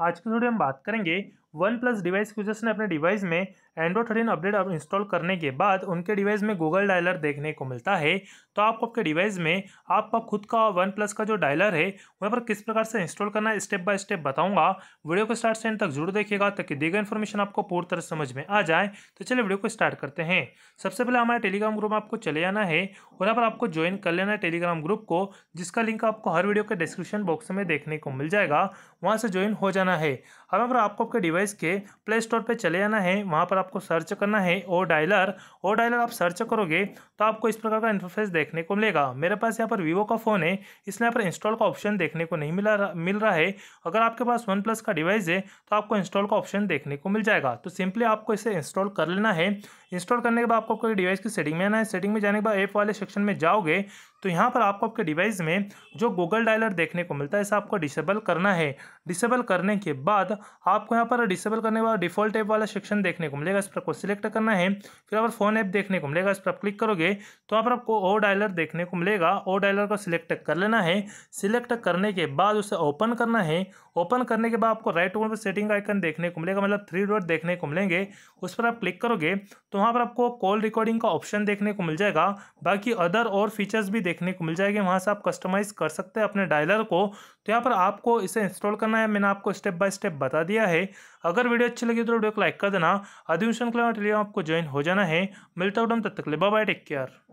आज के वीडियो में बात करेंगे वन प्लस डिवाइस यूजर्स ने अपने डिवाइस में एंड्रॉइड थर्टीन अपडेट इंस्टॉल करने के बाद उनके डिवाइस में गूगल डायलर देखने को मिलता है तो आपको आपके डिवाइस में आपका खुद का वन प्लस का जो डायलर है वहाँ पर किस प्रकार से इंस्टॉल करना है स्टेप बाय स्टेप बताऊंगा वीडियो को स्टार्ट से एंड तक जरूर देखिएगा ताकि दी गई इन्फॉर्मेशन आपको पूरी तरह समझ में आ जाए तो चलिए वीडियो को स्टार्ट करते हैं सबसे पहले हमारे टेलीग्राम ग्रुप में आपको चले आना है और यहाँ पर आपको ज्वाइन कर लेना है टेलीग्राम ग्रुप को जिसका लिंक आपको हर वीडियो के डिस्क्रिप्शन बॉक्स में देखने को मिल जाएगा वहाँ से ज्वाइन हो जाना है अब यहाँ पर आपको आपके डिवाइस डिवाइस के प्ले स्टोर पर चले आना है वहाँ पर आपको सर्च करना है ओ डायलर ओ डायलर आप सर्च करोगे तो आपको इस प्रकार का इंटरफेस देखने को मिलेगा मेरे पास यहाँ पर वीवो का फ़ोन है इसलिए यहाँ पर इंस्टॉल का ऑप्शन देखने को नहीं मिला मिल रहा है अगर आपके पास वन प्लस का डिवाइस है तो आपको इंस्टॉल का ऑप्शन देखने को मिल जाएगा तो सिंपली आपको इसे इंस्टॉल कर लेना है इंस्टॉल करने के बाद आपको कोई डिवाइस की सेटिंग में आना है सेटिंग में जाने के बाद ऐप वाले सेक्शन में जाओगे तो यहाँ पर आपको आपके डिवाइस में जो गूगल डायलर देखने को मिलता है इसे आपको डिसेबल करना है डिसेबल करने के बाद आपको यहाँ पर डिसेबल करने वाला डिफॉल्ट ऐप वाला सेक्शन देखने को मिलेगा इस पर आपको सिलेक्ट करना है फिर आप फोन ऐप देखने को मिलेगा इस पर आप क्लिक करोगे तो आप पर आपको ओ डायलर देखने को मिलेगा ओ डायलर को सिलेक्ट कर लेना है सिलेक्ट करने के बाद उसे ओपन करना है ओपन करने के बाद आपको राइट ओवर पर सेटिंग आइकन देखने को मिलेगा मतलब थ्री डॉट देखने को मिलेंगे उस पर आप क्लिक करोगे तो वहाँ पर आपको कॉल रिकॉर्डिंग का ऑप्शन देखने को मिल जाएगा बाकी अदर और फीचर्स भी देखने को मिल जाएंगे वहाँ से आप कस्टमाइज कर सकते हैं अपने डायलर को तो यहाँ पर आपको इसे इंस्टॉल करना है मैंने आपको स्टेप बाय स्टेप बता दिया है अगर वीडियो अच्छी लगी तो वीडियो को लाइक कर देना अधिवेशन क्लब आपको ज्वाइन हो जाना है मिलता हूँ तब तक ले बाय टेक केयर